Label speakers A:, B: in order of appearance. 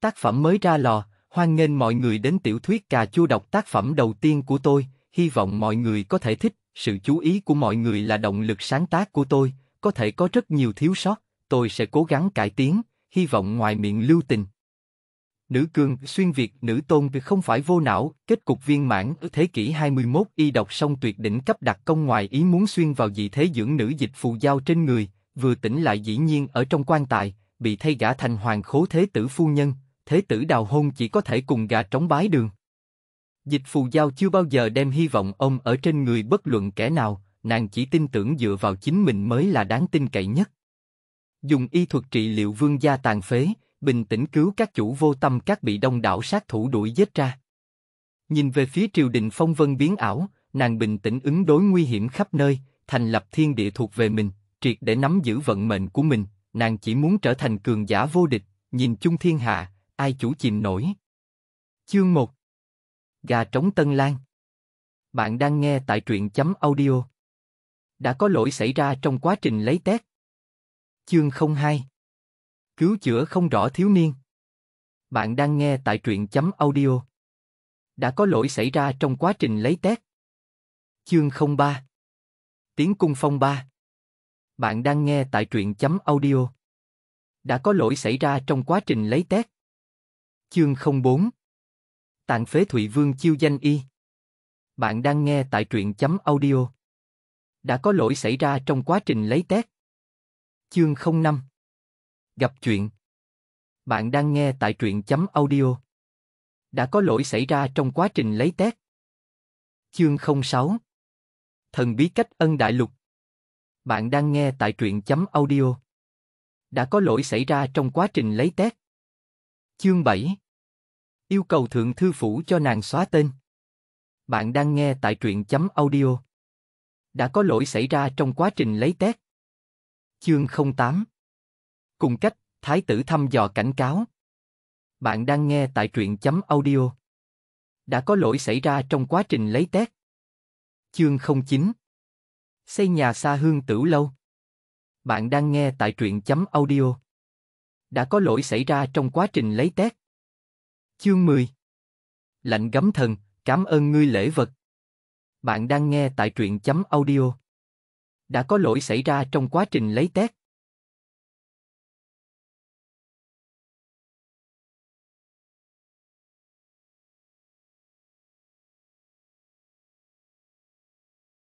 A: Tác phẩm mới ra lò, hoan nghênh mọi người đến tiểu thuyết cà chua đọc tác phẩm đầu tiên của tôi, hy vọng mọi người có thể thích, sự chú ý của mọi người là động lực sáng tác của tôi, có thể có rất nhiều thiếu sót, tôi sẽ cố gắng cải tiến, hy vọng ngoài miệng lưu tình. Nữ cương xuyên Việt nữ tôn không phải vô não, kết cục viên mãn ở thế kỷ 21 y đọc xong tuyệt đỉnh cấp đặc công ngoài ý muốn xuyên vào dị thế dưỡng nữ dịch phù giao trên người, vừa tỉnh lại dĩ nhiên ở trong quan tài, bị thay gã thành hoàng khố thế tử phu nhân, thế tử đào hôn chỉ có thể cùng gà trống bái đường. Dịch phù giao chưa bao giờ đem hy vọng ông ở trên người bất luận kẻ nào, nàng chỉ tin tưởng dựa vào chính mình mới là đáng tin cậy nhất. Dùng y thuật trị liệu vương gia tàn phế, bình tĩnh cứu các chủ vô tâm các bị đông đảo sát thủ đuổi giết ra. Nhìn về phía triều đình phong vân biến ảo, nàng bình tĩnh ứng đối nguy hiểm khắp nơi, thành lập thiên địa thuộc về mình, triệt để nắm giữ vận mệnh của mình, nàng chỉ muốn trở thành cường giả vô địch, nhìn chung thiên hạ, ai chủ chìm nổi. Chương 1 Gà trống Tân Lan Bạn đang nghe tại truyện chấm audio. Đã có lỗi xảy ra trong quá trình lấy tét. Chương 02 Cứu chữa không rõ thiếu niên Bạn đang nghe tại truyện chấm audio. Đã có lỗi xảy ra trong quá trình lấy tét. Chương 03 Tiếng cung phong ba Bạn đang nghe tại truyện chấm audio. Đã có lỗi xảy ra trong quá trình lấy tét. Chương 04 Tạng phế Thụy Vương chiêu danh y Bạn đang nghe tại truyện chấm audio Đã có lỗi xảy ra trong quá trình lấy tét Chương 05 Gặp chuyện Bạn đang nghe tại truyện chấm audio Đã có lỗi xảy ra trong quá trình lấy tét Chương 06 Thần bí cách ân đại lục Bạn đang nghe tại truyện chấm audio Đã có lỗi xảy ra trong quá trình lấy tét Chương 7 Yêu cầu Thượng Thư Phủ cho nàng xóa tên. Bạn đang nghe tại truyện chấm audio. Đã có lỗi xảy ra trong quá trình lấy tét. Chương 08 Cùng cách, Thái tử thăm dò cảnh cáo. Bạn đang nghe tại truyện chấm audio. Đã có lỗi xảy ra trong quá trình lấy tét. Chương 09 Xây nhà xa hương tử lâu. Bạn đang nghe tại truyện chấm audio đã có lỗi xảy ra trong quá trình lấy tét. Chương 10 Lạnh gấm thần, cảm ơn ngươi lễ vật. Bạn đang nghe tại truyện chấm audio. Đã có lỗi xảy ra trong quá trình lấy tét.